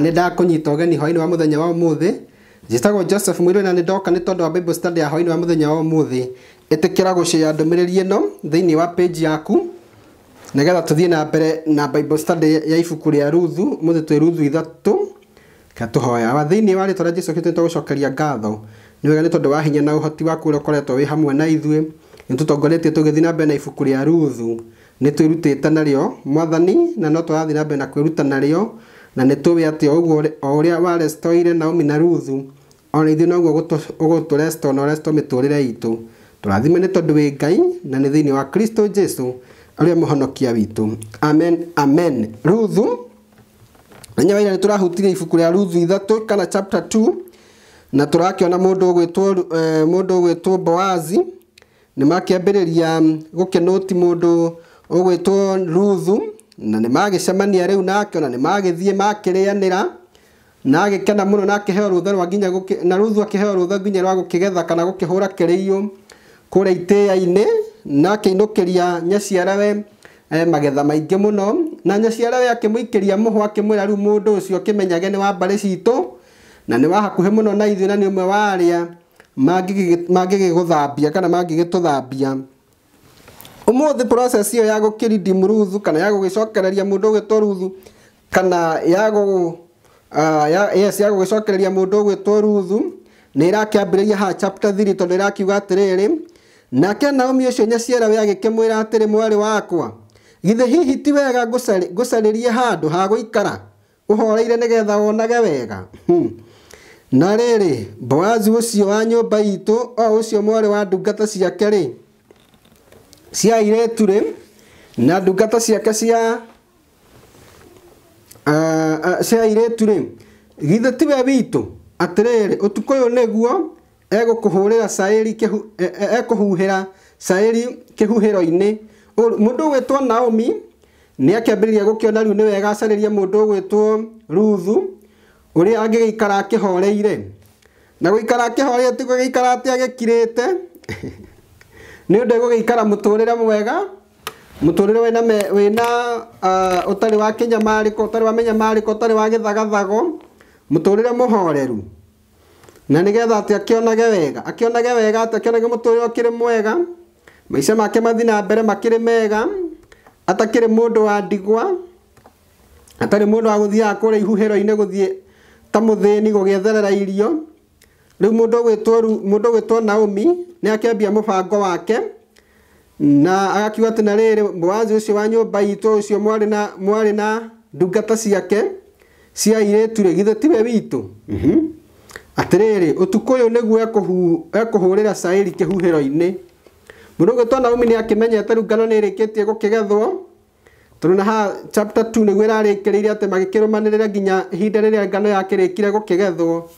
nä ndakå ũgeni hwainä wa må wa må njĩtagwo joseph mwirũ na nĩ ndoka nĩ tondũ wa bible study ya hwainĩ wa mũthenya wa ũmũthĩ ĩtĩkĩra gũcĩya ndũmĩrĩri ĩno thĩinĩ wa page yaku nĩgetha tũthiĩ na mbere na bible study ya ibuku rĩa ruthu mũthĩ twĩ ruthu ithatũ ka tũhoya wa thĩinĩ wa rĩtwa rĩa jesũ kristo nĩtũgũcokeria ngatho nĩ wega nĩ tondũ wa hinya na ũhoti waku ũrĩa ũkoretwo wĩ hamwe na ithuĩ nĩ tũtongoretie tũgĩthiĩ na mbere na ibuku rĩa ruthu nĩ twĩrutĩte narĩo mwathani na no tũrathiĩ na mbere na kwĩruta narĩo na nä tå wä atä o å rä a warestoire naomi na ruthu ona ithuä noguo å tå resto na resto mä tå rä re itå tå rathime nä tondå wä ngai na nä thä wa kristo jesu å rä a må honokia witå amen amen ruthu menya waira nä tå rahutirie ibuku rä a ruthu ithatå kana chapter 2 na tå rakä må ndå å gwätwo eh, må boazi nä makä ambä rä ria um, gå kä må ndå å gwätwo ruthu na nä magäcemania rä u nake ona nä magäthiä makärä ra na agäkena må no na akä heo rå nginya na ruthu akä heo rå nginya rwa gå kä getha kana gå kä hå ra kä rä iyå kå rä a itäa-inä na akä inå kä ria nyaciarawe e, magetha maingä må no na nyaciarawe akä må ikä ria må ho akä mwä ra rä u må ndå å cio akä menyage nä wa mbarä citå na nä wahakuhä må no na ithuä na nä å mwe wa a mangä gä gå thambia kana mangä gä tå thambia umuthi process iyo ya gukiri dim ruthu kana ya gugicokereria ah, mundu ugitwo ruthu kana ya gu uh, yes ya gugicokereria mundu ugitwo ruthu ni irakiambiriria ha chapter 3 tondu irakiuga atiriri nake Naomi ucio nyaciarawe agikimwira atiri mwari wakwa githe hihi ti wega ngucaririe handu ha guikara uhoreire nigetha wonage wega hmm. na rĩrĩ boazi ũcio wa nyũmba itũ o ũcio mwarĩ wa ndungata ciake-rĩ cia airĩtu rĩ na ndungata ciake cia cia airĩtu rĩ githĩ tiwe witũ atĩrĩrĩ ũtukũ ũyũ nĩguo egũkũhũrĩra caĩri e, e, ekũhuhĩra caĩri kĩhuhĩro-inĩ mũndũ ũgwĩtwo Naomi kä akĩambĩrĩria gũkĩona rĩu nĩ wega acarĩrie gwä two Ruthu ikara akä horeire na gũikara akĩhoreire ti agä kirä te nä å ndå gå gä ikara må tå rä re mwega må tå rä re wä na å tarä wa känyamarä ko å wa menyamarä ko wa gä thagathago må tå rä re må horeru na nä getha atä akä onage wega akä onage wega atä akä onage må tå rä re å kä mwega maica make mathi na mbere makä rä mega atakirä må ndå wa ndigwa atarä må wa gå thiaga kå rä ihuhä ro-inä ta må thä ni gå gä etherera irio rä u må ndå gwätwo naomi nä akĩambia må bango wake na agakiuga atä na rä rä mwazi cio wa nyå mba itå å cio mwarä na mwarä na ndungata ciake cia airĩtu rä githä tiwe witå mhm. atä rä rä å tukå å yå nä guo ekå hå rä ra cairi kä huhä må ndå gwä two naomi nä akä menyete rä ngano nä ä rä kä tie gå kä gethwo tondå na haha chapter 2 nä guo ä rarä kä rä ire atä magä rå manä rä ra nginya ihinda rä rä a ngano yakä rä kire gå kä gethwo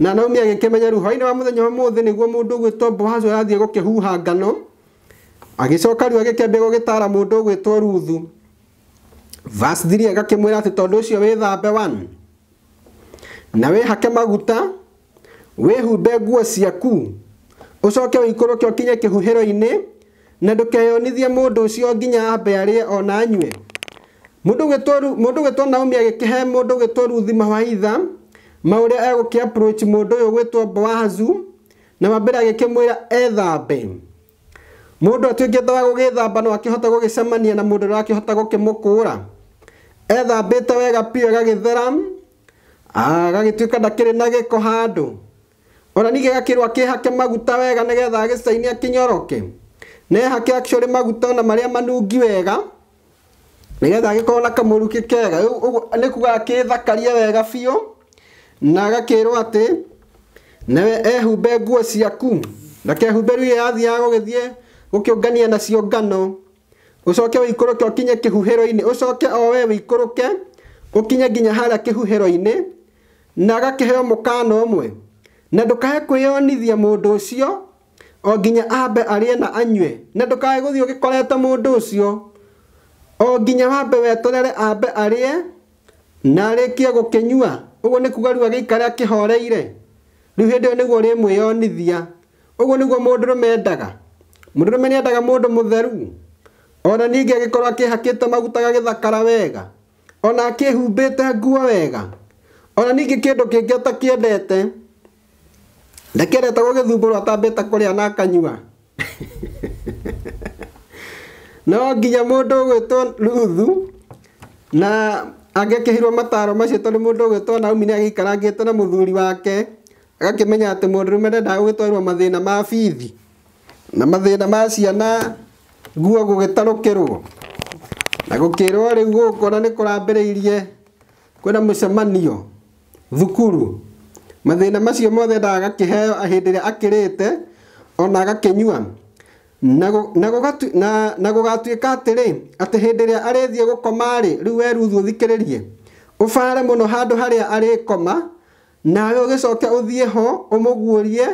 na naomi agäkämenya ruho-inä wa må wa må thä nä guo må ndå ũgwä two boazu athiä huha ngano agä coka rä u agä käambia gå gä ruthu vasdiri agakä mwä ra atä tondå å cio thambe wan na wä hake maguta wä humbe nguo ciaku å coke å ikå rå ke na ndå keyonithie må ndå å nginya ambe arä ona nyue må ndå ũgä two naomi agä kä he må ndå ruthi mawaitha mauria eguki approach mundu uyu gwitwo Boazu na mambira agikimwira ethambe mundu atuike thawa gugithamba no akihota gugicemania na mundu uria akihota gukimukura ethambite wega piu agagithera agagituika ndakiri na giko handu ona ningä gakirwo akä maguta wega nä getha agä caini akinyoroke nehake actually maguta na maria a manungi wega nä getha agä korwo na kamå rukä kega nä kuga akä wega biå na agakerwo ati newe ehumbe nguo ciaku ndakehumbe rĩu yathiaga gũgĩthiĩ gũkĩũngania nacio ngano ũcoke wĩikũrũke ũkinye kĩhuhĩro-inĩ ũcoke o we wĩikũrũke ũkinye nginya harĩa kĩhuhĩro-inĩ na agakĩheo mũkana ũmwe na ndũkae kwĩyonithia mũndũ ũcio o nginya ambe arĩe na anyue na ndũkae gũthiĩ ũgĩkorete mũndũ ũcio o nginya wambe weterere ambe arĩe na arĩkie gũkĩnyua ũguo nĩ kuga rĩu agĩikare akĩhoreire rĩu hĩndĩ ĩyo nĩguo rĩmwĩonithia ũguo nĩguo mũndũ rũmendaga mũndũ rũme nĩ endaga mũndũ mũtheru ona ningĩ agĩkorwo akĩhakĩte maguta gagĩthakara wega ona akĩhumbĩte nguo wega ona ningĩ kĩndũ kĩngĩ atakĩendete ndakĩendete gũgĩthumbũrwo atambĩte kũrĩa na akanyua no nginya mũndũ ũgwĩtwo ruthu na angĩakĩheirwo mataro macio tondũ mũndũ ũgĩtwo Naomi nĩ agĩikarangĩte na mũthuri wake agakĩmenya atĩ mũndũrũme ndendaga gũgĩtwarĩrwo mathĩna ma bithi na mathĩna ma ciana guo gũgĩtarũkĩrwo na gũkĩrwo rĩu gũkona nĩ kũrambĩrĩirie kwĩna mũcemanio thukuru mathĩna macio mothe endaga agakĩheo hĩndĩ ĩrĩa akĩrĩte ona agakĩnyua na gũgatuĩka atĩrĩ atĩ hĩndĩ ĩrĩa arĩthiĩ gũkoma-rĩ rĩu thikiririe ufare muno handu haria handũ harĩa arĩkoma nawe ũgĩcoke uthie ho ũmũguũrie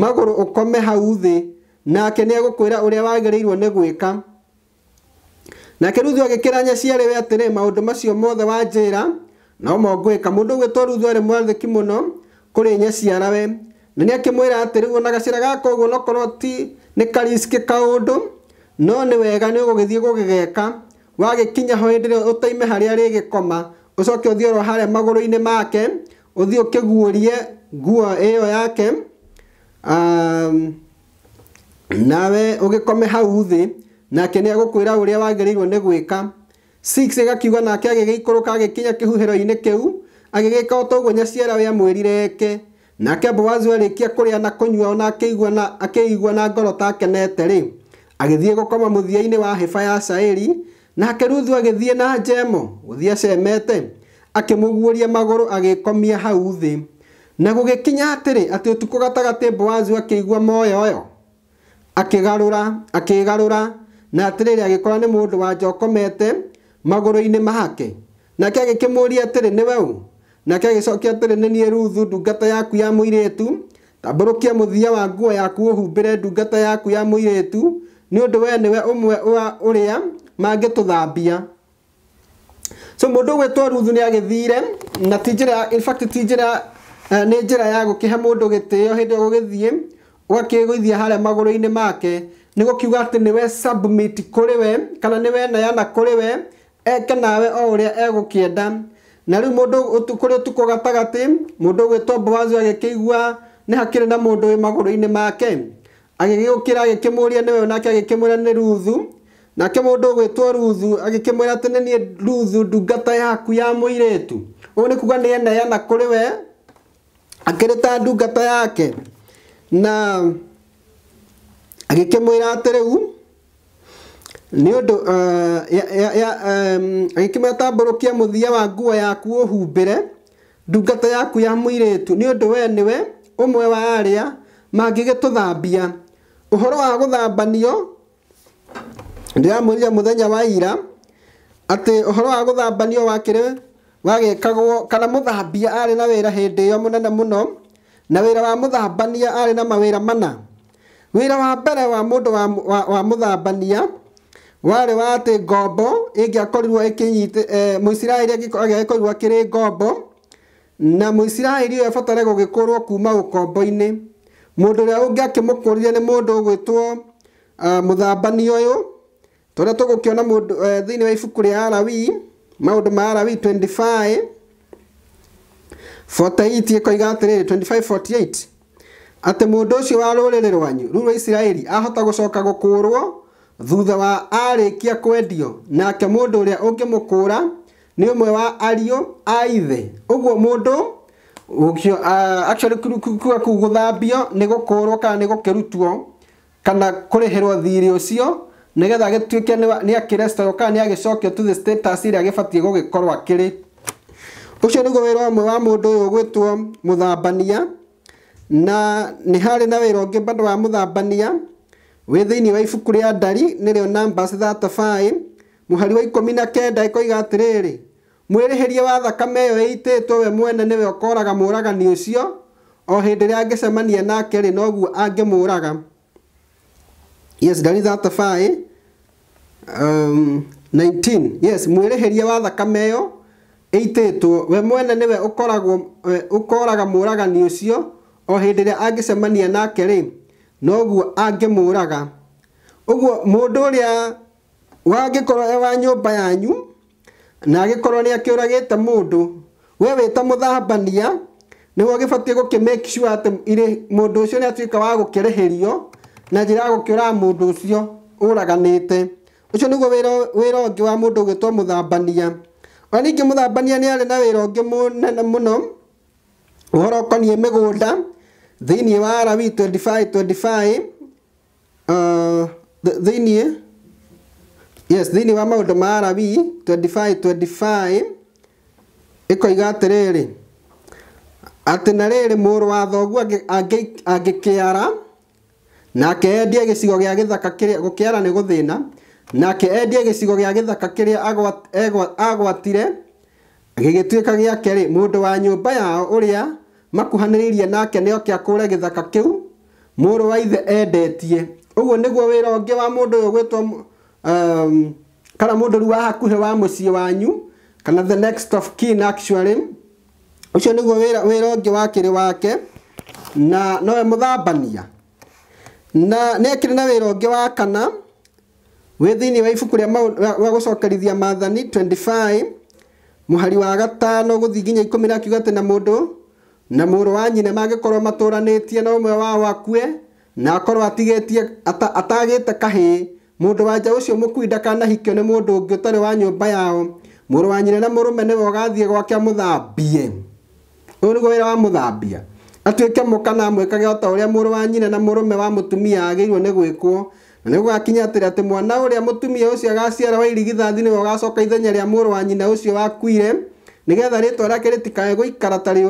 magũrũ ũkome hau thĩ nake nĩ egũkwĩra ũrĩa wagĩrĩirwo nĩ gwĩka nake ruthu agĩkĩranya cierĩ we atĩrĩ maundu macio mothe wanjĩra no mo ngwĩka mũndũ ũgwĩtwo ari arĩ mwathĩki kuri kũrĩ nyaciarawe na nä akä mwä ra atä rä u ona gacä gaka å guo nokorwo ti nä kariske kaå no nä wega nä å gå gä thiä gå gä geka wagä kinya ho hä ndä å taime harä a rä gä koma å coke å thiä oro harä a magå make å thiä å kä guårie nguo ä yo yake um, nawe å gä kome hau thä nake nä agå kwä ra å rä a wagä rä irwo nä gwä ka ĩgakiuga nake agä gä ikå rå ka agä kinya kä huhä ro-inä kä u agä gä ka å toguo nyaciara we amwä rireke nake boazu arĩkia kũrĩa na kunywa ona akĩigua na na ngoro ta akenete ri agithie gukoma muthiaini wa hifa ya saeli nake ruthu agithie na njemo gũthiĩ acemete akĩmũguũria magũrũ agikomia hau thi na gũgĩkinya atĩrĩ atĩ ũtukũ gatagatĩ boazu akĩigua moyoyo akĩgarũra akĩgarũra na atĩrĩrĩ agikora ni mundu wa ũkomete magũrũ-inĩ make nake agikimuria atĩrĩ ni weu nake agĩcokia atĩrĩ nĩ niĩ ruthu ndungata yaku ya mũirĩtu tambũrũkia mũthia wa nguo yaku ũhumbĩre ndungata yaku ya mũirĩtu nĩ ũndũ wee nĩwe ũmwe wa ũrĩa mangĩtũthambia so mũndũ ũgwĩtwo ruthu nĩ agĩthire na ti njĩra in fact ti njĩra eh, nĩ njĩra ya gũkĩhe mũndũ gĩtĩo hĩndĩ ĩyo gũgĩthiĩ ũgakĩgũithia harĩa magũrũ-inĩ make nĩ gũkiuga atĩ nĩwe submit kũrĩ we kana nĩwe neana kũrĩ we eke nawe o ũrĩa egũkĩenda na rä u må ndå kå rä å tukå gatagatä må ndå gwätwo boazu agä igua nä rä na må ndå wä magå make agä å kä ra agä kä må ria nä we nake agä kä mwä ra nä ruthu nake må ndå two ruthu agä kä mwä ra atä nä niä ruthu ndungata yaku ya må irä tu å nä kuga nä eneana kå rä we akä rä ta ndungata yake na agä kä mwä ra atä rä u nä å ndå agä kä mä ra tambårå må thia wa nguo yaku å humbä re ndungata yaku ya må irä tu nä å ndå we nä we å mwe wa arä a mangä gä tå thambia å horo wa gå thambanio ndä ramå rire må thenya wa ira atä å horo wa gå thambanio wakä rä wagäkagwo kana må thambia arä na wä ra hä ndä ä yo må nene må no na wä ra wa må thambania arä na mawä ra mana wä ra wa mbere wa må ndå wa må thambania warĩ wa atĩ ngombo ĩngĩakorirwo ĩkĩnyita e, mũisiraeli angĩakorirwo akĩrĩ ngombo na mũisiraeli ũyũ abatare gũgĩkũrwo kuma ũkombo-inĩ mũndũ ũrĩa ũngĩ akĩmũkũrire nĩ mũndũ ũgwĩtwo e, mũthambani ũyũ tũrĩa tũgũkĩona mũndũ e, thĩinĩ wa ibuku rĩa Alawii maũndũ ma Alawii 25 48 ĩkoiga atĩrĩrĩ 2548 atĩ mũndũ ũcio wa rũrĩrĩ rwanyu rĩu rwa Isiraeli ahota gũcoka gũkũrwo thutha wa arĩkia kwendio nake mũndũ ũrĩa ũngĩmũkũra nĩ ũmwe wa ariũ a ithe ũguo mũndũ ah, actually kuga kuu gũthambio nĩ gũkũrwo kana nĩ gũkĩrutwo kana kũrĩhĩrwo thiirĩ ũcio nĩgetha gĩtuĩke nĩ akĩrestorwo kana nĩ agĩcokio to the status ĩrĩa gĩbatiĩ gũgĩkorwo akĩrĩ ũcio nĩguo wĩra ũmwe wa mũndũ ũyũ ũgwĩtwo mũthambania na nĩ harĩ na wĩra ũngĩ bado wa mũthambania wä thä inä wa ibuku rä ndari nä rä o numbers 35 mũhari wa ikũmi na kenda ĩkoiga atĩrĩrĩ mwĩrĩhĩrie wa thakame ĩyo ĩitĩtwo we mwene nĩwe ũkooraga mũũragani ũcio o hĩndĩ ĩrĩa angĩcemania nake-rĩ noguo angĩmũũraga yes that is that five um, 19 yes mwĩrĩhĩrie wa thakame ĩyo ĩitĩtwo we mwene nĩwe ũkoragwo ũkooraga mũũragani ũcio o hĩndĩ ĩrĩa angĩcemania nake-rĩ noguo angĩmũraga ũguo mũndũ ũrĩa wangĩkorwo e wa nyũmba yanyu na agĩkorwo nĩ akĩũragĩte mũndũ we wĩ ta mũthambania nĩwe ũgĩbatiĩ gũkĩ make sure atĩ mũndũ ũcio nĩ atuĩka wa gũkĩrĩhĩrio na njĩra ya gũkĩũraga mũndũ ũcio ũraganĩte ũcio nĩguo wĩra ũngĩ wa mũndũ ũgĩtwo mũthambania ona ningĩ mũthambania nĩ arĩ na wĩra ũngĩ mũnene mũno ũhoro ũkoniĩ mĩgũnda dhini wa arabi 25 25 uh, dhini yes thini wa maundu ma arabi 25 25 ikoiga atiriri ati na riri muru wa thoguo angikiara nake endie gicigo gia githaka kiria gukiara ni guthina nake endie gicigo gia githaka kiria agwatire gigituika giake ri mundu wa nyumba yao uria makuhanĩrĩirie nake nĩoke akũre gĩthaka kĩu mũrũ wa ithe endetie ũguo nĩguo wĩra ũngĩ wa mũndũ ũyũ ũgwĩtwo um, kana mũndũru wa hakuhĩ wa mũciĩ wanyu kana the next of kin actually ũcio nĩguo wĩra wĩra ũngĩ wa kĩrĩ wake na nowe mũthambania na nĩ akĩrĩ na wĩra ũngĩ wa kana wĩ thĩinĩ wa ibuku rĩa wa gũcokerithia maathani 25 mũhari wa gatano gũthiĩ nginya ikũmi na akiuga atĩ na mũndũ na muru wa nyina magikorwo maturanitie na umwe wa wakue na akorwo atigetie atagite kahi mundu wa wanja ucio kana hikio ni mundu ungi utari wa nyumba yao muru wa nyina na murume niwe ugathie gwake amuthambie uyu niguo wira wa muthambia atuike mukana mwekage amwikage ota uria muru wa nyina na murume wa mutumia agirwo ni gwikwo na ni gakinya atä ati mwana å mutumia ucio agaciara wa irigithathi nä we ågacoka ithenya ria muru wa nyina ucio cio wakuire nä getha rä twa rä ake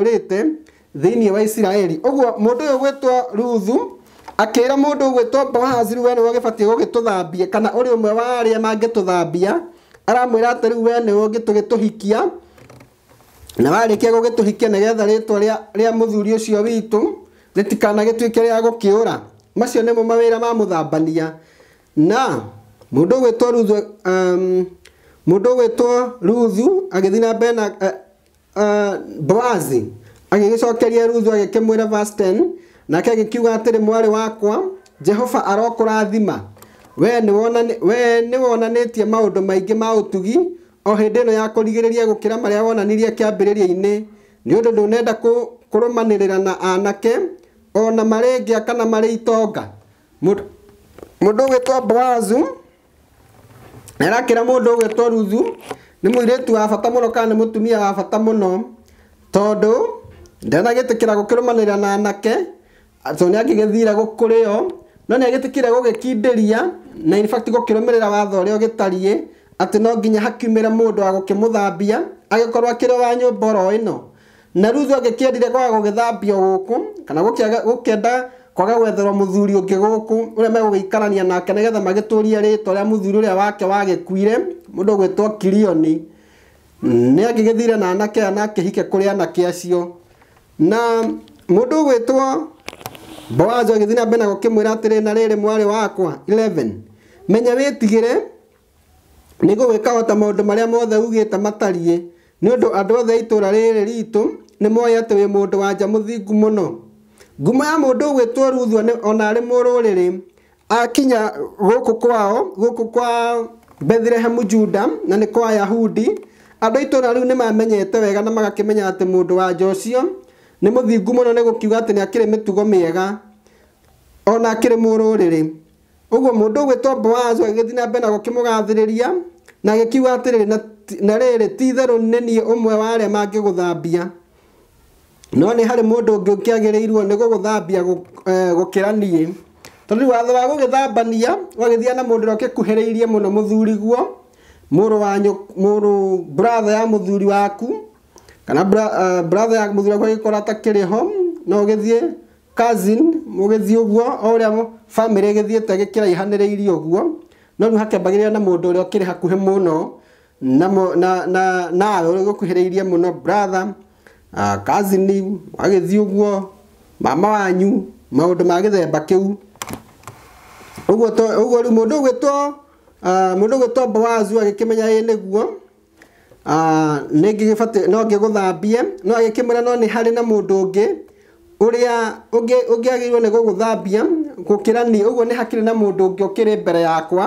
rä thini wa Isiraeli uguo mundu uyu gwitwa Ruthu akira mundu gwitwa Boazi we niwe gibatie gugituthambia kana uri umwe wa aria mangituthambia aramwira atari we niwe ngitugituhikia na getha gũgĩtũhikia nĩgetha rĩtwa rĩa rĩa mũthuri ũcio witũ ria rĩa gũkĩũra macio nĩmo mawira ma muthambania na mundu ũgwĩtwo ruthu um, ehm, mundu ũgwĩtwo ruthu agithina na uh, uh, boazi agĩgĩcokeria ruthu agĩkĩmwĩra nake agĩkiuga atĩrĩ mwarĩ wakwa jehova arokũrathima wee nĩ wonanĩtie maũndũ maingĩ ma ũtugi o hĩndĩ ĩno ya kũrigĩrĩria gũkĩra marĩa wonanirie kĩambĩrĩria-inĩ nĩ ũndũ ndũnenda kũrũmanĩrĩra na anake ona na marĩ ngĩa kana marĩ itonga mũndũ ũgwĩtwo boazu arakĩra mũndũ ũgwĩtwo ruthu nĩ mũirĩtu wa bata mũno kana nĩ mũtumia wa bata mũno tondũ ndena gitikira gukirumanira na anake so ni agigethira gukurio no ni agitikire gugikindiria na in fact gukirumirira watho uria ugitarie ati no nginya hakiumire mundu wa gukimuthambia agikorwo akiri wa nyumba oro ino na ruthu agikiendire kwaga gugithambio guku kana gukienda kwaga gwetherwo muthuri ungi guku uria megugäikarania nake nigetha magätåria rĩtwa rĩa muthuri ũrĩa wake wagĩkuire mũndũ ũgwĩtwo kirioni nĩ angĩgĩthire na anake anake hike akĩhike anake acio na mudu gwitwo boaz agithi na bena gukimwira atire na rere mwari wakwa 11 menya wetigire nigo weka wata maundu maria mothe ugite matarie ni undu andu othe itura rere ritu ni moya ati wi mundu wa nja muthingu muno nguma ya mundu gwitwo ruthwa ona ri mururiri akinya guku kwao guku kwa bethlehemu juda na ni kwa yahudi andu itura riu ni mamenyete wega na magakimenya ati mundu wa njocio nä må thingu må no nä gå kiuga atä nä mä tugo mä ega ona akärä må rå rä rä å guo må ndå gwä na mbere na gå kä må gathä rä ria na agä kiuga na rä rä ti itherå nä niä å mwe wa a mangä gå thambia no nä harä må ndå å ngä å kä agä rä irwo nä gå gå thambia gå e, kä watho wa gå gä thambania thia na må ndå å rä a å kä kuhä rä irie må no må thuriguo wa rå ya må thuri waku kana uh, brother ya muthuri wakwa gikora takiri home no githie cousin mugithie uguo o uria family ihanire iri uguo no rä u hakĩambagĩrĩra na mũndũ na ũkĩrĩ hakuhĩ mũno nawe ũrĩa ũgũkuhĩrĩirie mũno bratha kazini uh, wagĩthiĩ ũguo mama wanyu maũndũ ma gĩthemba kĩu ũguo rĩu mũndũ ũgwĩtwo uh, mũndũ ũgwĩtwo boazu agĩkĩmenya ĩ nĩguo Ah, nĩngĩgĩbatiĩ no ngĩgũthambie no agĩkĩmwĩra no nĩ harĩ na mũndũ ũngĩ ũrĩa ũngĩ ũngĩagĩrĩirwo nĩ gũgũthambia gũkĩra niĩ ũguo nĩ hakĩrĩ na mũndũ ũngĩ ũkĩrĩ mbere yakwa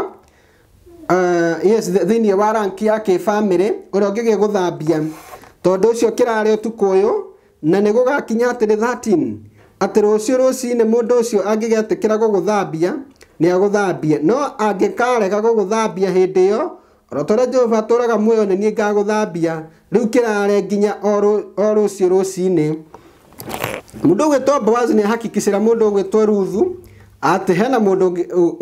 ah, yes thĩiniĩ wa ranki ya kĩbamĩrĩ ũrĩa ũngĩgĩgũthambia tondũ ũcio kĩrarĩ ũtukũ ũyũ na nĩ gũgakinya atĩrĩ 13 atĩ rũciũ rũciinĩ mũndũ ũcio angĩgetĩkĩra gũgũthambia nĩ agũthambie no angĩkarega gũgũthambia hĩndĩ yo orotora jehova atũraga muoyo nĩ niĩ ngagũthambia rĩu kĩrare nginya o rũciũ rũciinĩ mũndũ ũgwĩtwo boazi nĩ ahakikicĩra mũndũ ũgwĩtwo ruthu atĩ hena mũndũ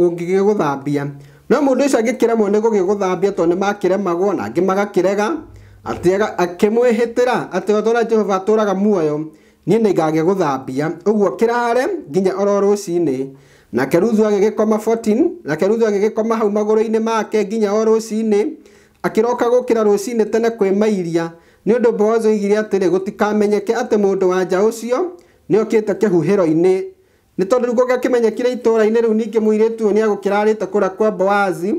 ũngĩgĩgũthambia no mũndũ ũcio angĩkĩremwo nĩ gũgĩgũthambia tondũ nĩ makĩremagwo na angĩ magakĩrega akĩmwĩhĩtĩra atĩ orotora jehova atũraga muoyo niĩ nĩ ngagĩgũthambia ũguo kĩrare nginya oro rũciinĩ na keruthu agĩgĩkoma 14 na keruthu agĩgĩkoma hau magoro inĩ make nginya o akiroka gukira gũkĩra rũciinĩ tene kwĩmairia ni ũndũ mbozo oigire atĩrĩ gutikamenyeke atĩ mundu wa nja ũcio nĩ okĩte kĩhuhĩro-inĩ nĩ tondũ rĩu gũgakĩmenyekire itũũra-inĩ rĩu ningĩ mũirĩtu ũyũ nĩ agũkĩrarĩte kũra kwa boazi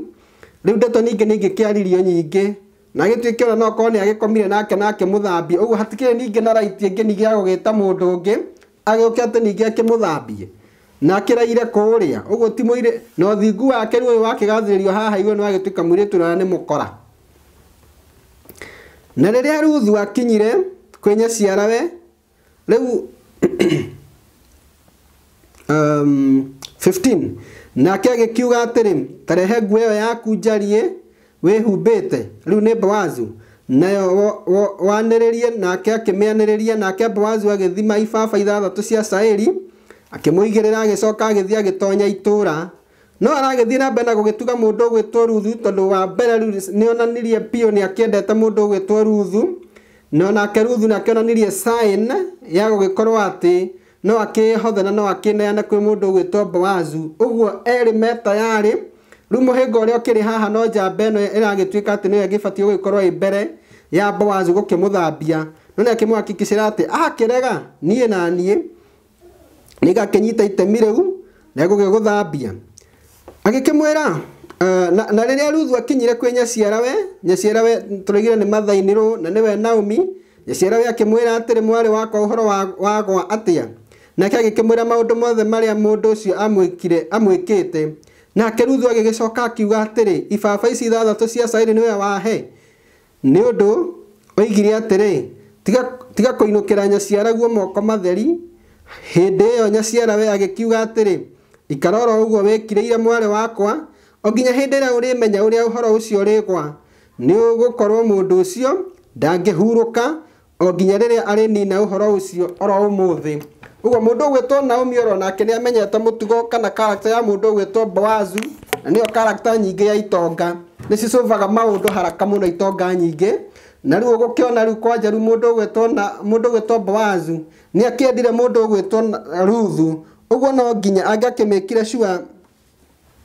rĩu ndeto ningĩ nĩ ingĩkĩaririo nyingĩ na gĩtuĩke ona no korwo nĩ agĩkomire nake na akĩmũthambia ũguo hatikĩrĩ ningĩ na raiti ngi ningĩ ya mundu mũndũ ũngĩ agĩũke atĩ akimuthambie na akiraire kuria ugo ti no thingu wake ruo wakigathiririo haha iwe no agituka muritu na ni mukora na riria ruthu akinyire kwenye ciarawe riu um, 15 kage kiuga atiri tarehe nguo ĩyo yaku njarie wĩhumbĩte rĩu nĩ bwazu nayo wanĩrĩrie nake akĩmĩanĩrĩria nake boazu agĩthima ibaba ithathatũ cia saeli akimwigirira agĩcoka agĩthiĩ agĩtonya itura no aragĩthiĩ na mbere na gũgĩtuga mundu ũgwĩtwo ruthu tondu wa mbere nĩ onanirie biũ nĩ akĩendete mũndũ ũgwĩtwo ruthu na onake ruthu nĩ sign ya gũgĩkorwo ati no akĩĩhothe na no akĩneane kwĩ mundu ũgwĩtwo boazu ũguo eri meta yari rĩu mũhĩnga ũrĩa ũkĩrĩ haha no njamba ĩno ĩragĩtuĩka ati nĩyo ĩgĩbatiĩ gũgĩkorwo ĩ mbere ya boazu gũkĩmũthambia no nĩ akĩmũhakikicĩra atĩ akĩrega niĩ na niĩ nä gakĩnyita itemi rĩu na gũgä gũthambia agĩkĩmwĩra uh, na, na rĩrĩa ruthu akinyire kwĩ nyaciarawe nyaciarawe tũraigire nĩ mathainĩrũ na nĩwe naomi nyaciarawe akĩmwĩra atĩrĩ mwarĩ wakwa ũhoro wagwa atĩa nake agĩkĩmwĩra maũndũ mothe marĩa mũndũ ũcio amwĩkire amwĩkĩte nake ruthu agĩgĩcoka akiuga atĩrĩ ibaba ici ithathatũ cia cairi niwe wahe nĩ ũndũ oigire atĩrĩ tiga, tiga kũinũkĩra nyaciaraguo moko matheri hĩndĩ ĩyo nyaciara we agĩkiuga atĩrĩ ikaroro ũguo wĩkirĩire mwarĩ wakwa o nginya hĩndĩ ĩrĩa ũrĩmenya ũrĩa ũhoro ũcio rĩgwa nĩ ũgũkorwo mũndũ ũcio ndangĩhurũka o nginya rĩrĩa arĩ nina ũhoro ũcio oro ũmũthĩ ũguo mũndũ ũgwĩtwo naomi oro nake nĩ amenyete mũtugo kana karakta ya mũndũ ũgwĩtwo boazu na nĩyo karakta nyingĩ ya itonga nĩ cicũbaga maũndũ haraka mũno itonga nyingĩ na rĩu ũgũkĩona rĩu kwanja rĩu mũndũ ũgwĩtwo boazu ni akä mundu ugwitwo ruthu å no nginya angakä shua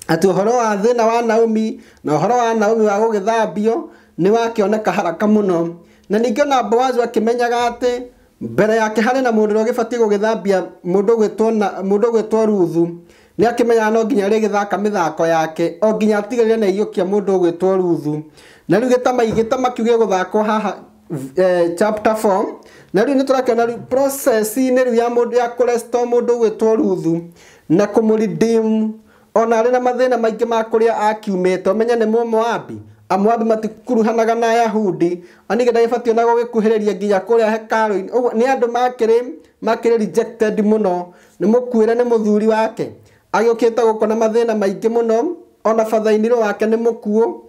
ati uhoro wa thina wa Naomi na uhoro wa Naomi wa gũgĩthambio nĩ wakĩoneka haraka muno na ningĩ ona Boazu akĩmenyaga ati mbere yake harĩ na mundu ũrĩa gugithambia mundu mũndũ na mundu ũgwĩtwo Ruthu ni akĩmenyaga no nginya arĩgĩthaka mithako yake o nginya atigĩrĩre na iyukia mundu ũgwĩtwo Ruthu na rĩu gĩtama gĩtama kiuge guthako haha eh, chapter form na rä u nä tå rakĩona rä u rä u ya må ya kå må ndå gwĩtwo ruthu na kå må redeem ona arä na mathĩna maingĩ ma kũrĩa akiumĩte ũmenye nĩ mũmoabi amoabi matikuruhanaga na ayahudi anigetha gĩbatiĩ na gũgĩkuhĩrĩria nginya kũrĩa hekarũ-inĩ ũguo nĩ andũ makĩrĩ makĩrĩ rejected mũno nĩ mũkuĩre nĩ mũthuri wake agĩũkĩte gũkũ na mathĩna maingĩ mũno ona bathainirũ wake nĩ mũkuũ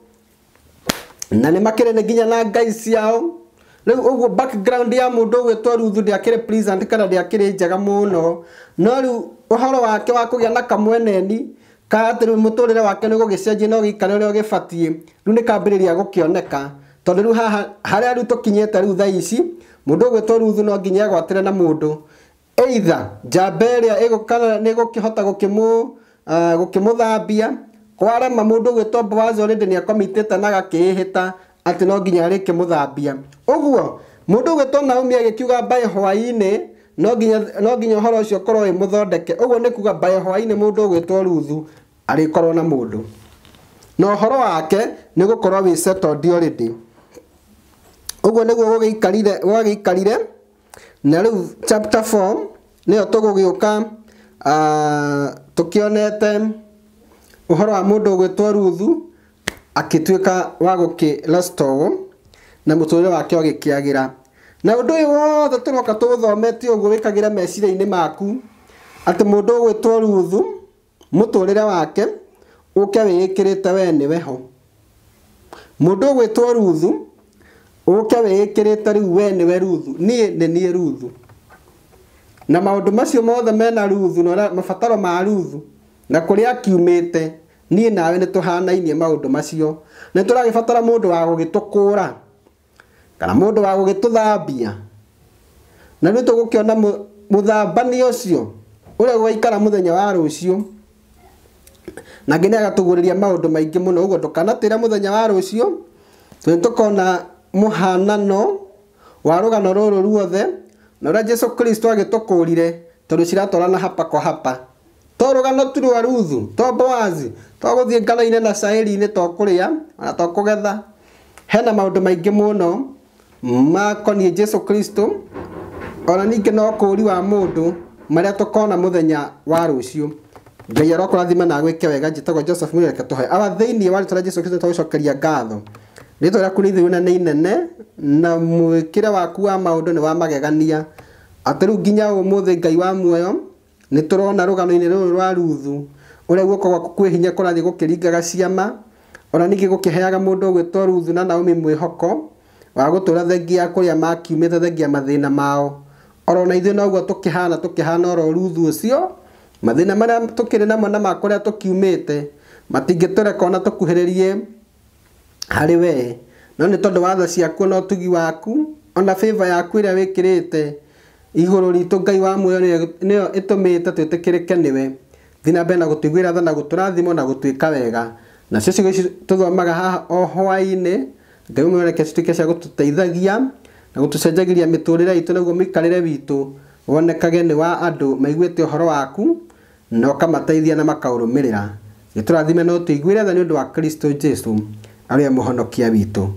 na nĩ makĩrĩ nginya na ngai ciao rä u å guo background ya må ndå å gwätwo ruthu ndä akä rä kana ndä akä rä njega må no no rä u å horo wake wa kå gä a na kamweneni ka atä rä må tå rä re wake nä gå gä cenjia na å gä ikare å rä a å gä batiä rä u nä kambä rä ria gå kä oneka tondå rä u haha harä a rä u tå kinyäte ici må ndå å gwätwo ruthu no nginya egwatä re na må ndå eitha njamba ä rä a ä nä gå kä hota gå ah, kä må thambia kwarema må ndå å gwä two nä akomitä te na gakä hä ta atĩ no nginya arĩke mũthambia ũguo mũndũ ũgwĩtwo Naomi agĩkiuga mbaĩ hwaĩ no nginya no nginya ũhoro ũcio ũkorwo wĩ mũthondeke ũguo nĩ kuga mbaĩ hwaĩ-inĩ mũndũ ũgwĩtwo Ruthu arĩkorwo na mũndũ na ũhoro wake nĩ gũkorwo wĩ settled already ũguo nĩguo gũgĩikarire gwagĩikarire na rĩu chapter 4 nĩyo tũgũgĩũka uh, tũkĩonete ũhoro wa mũndũ ũgwĩtwo Ruthu akĩtuĩka wa gũkĩ Rostov na mũtũrĩre wake ogikiagira na undu ũyũ wothe tũroka tũthomete ũguo wikagira meciria-inĩ maku ati mũndũ ũgwĩtwo Ruthu mũtũrĩre wake uke wĩĩkĩrĩte we ni weho mũndũ ũgwĩtwo Ruthu ũke wĩĩkĩrĩte we ni we Ruthu niĩ ni niĩ Ruthu na maũndũ macio mothe mena Ruthu na mabataro ma Ruthu na kũrĩa akiumite niä nawe nä tå hanainie maå ndå macio ni tå ragĩbatara må ndå wa gå gä tå kå ra kana må ndå wa gå tå na ni u tå gå kä ona må thambani å cio rä a gwaikara må wa rucio na nangä nä agatå gå rä ria maå ndå maingä må no kanatä må thenya wa rå ciå tondå nä tå kona må hanano wa rå gano rå rå ruothe na å rä a jesu kristo agä tå kå rire tondå ciratwarana hapa kwa hapa to rugano tu rwa ruthu boazi to guthie ngano-inĩ na caĩri-inĩ to ana ona to kũgetha hena maũndũ maingĩ mũno makoniĩ jesu kristo ona ningĩ na ũkũũri wa mũndũ marĩa tũkona mũthenya wa rũciũ ngai arokũrathime na gwĩke wega njĩtagwo joseph mũreke tũhoe awa thĩinĩ wa rĩtwa rĩa jesu kristo tũgũcokeria ngatho rĩtwa rĩaku nĩ ithũi na nĩ inene na mwĩkĩre waku wa maũndũ nĩ wa magegania atĩ rĩu nginya ũmũthĩ ngai wa muoyo nä tå rona rå gano-inä rå rå rwa ruthu å rä a guoko gwaku kwä hinya kå rathiä gå kä ringaga ciama ona ningä gå kä heaga må ndå å gwä two ruthu na naomi mwä hoko wa gå tå ra thengia kå rä a makiumä te thengia mathä na mao orona ithuĩ noguo tũkĩhana tũkĩhana oro ruthu ũcio mathĩna marĩa tũkĩrĩ namo na ma kũrĩa tũkiumĩte matingĩtũreka ona tũkuhĩrĩrie harĩ wee no nĩ tondũ watha ciaku na ũtugi waku ona fĩva yaku ĩrĩa wĩkĩrĩte igå ritå ngai wa muoyo ne yo ä tå mä te twä tä kä rä ke nä na guturathimo na gutwika wega na gå tå rathimo na gå tuä cigo ici tå haha o hwainä ngai umwe reke cituä cia gå teithagia na gå tå cenjagĩria mä tå rä re itå naguo mä ikarä wonekage nä wa andå maiguä te waku na å kamateithia na makaå rå mä no tå tha ni å wa kristo jesu arä a må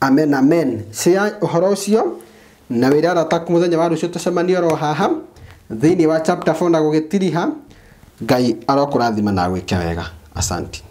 amen amen cia å horo na wä ra arata aku må thenya wa rå cio tå cemanie oro haha thä inä wa gå gä tiriha ngai arokå rathima na gwä ke wega asanti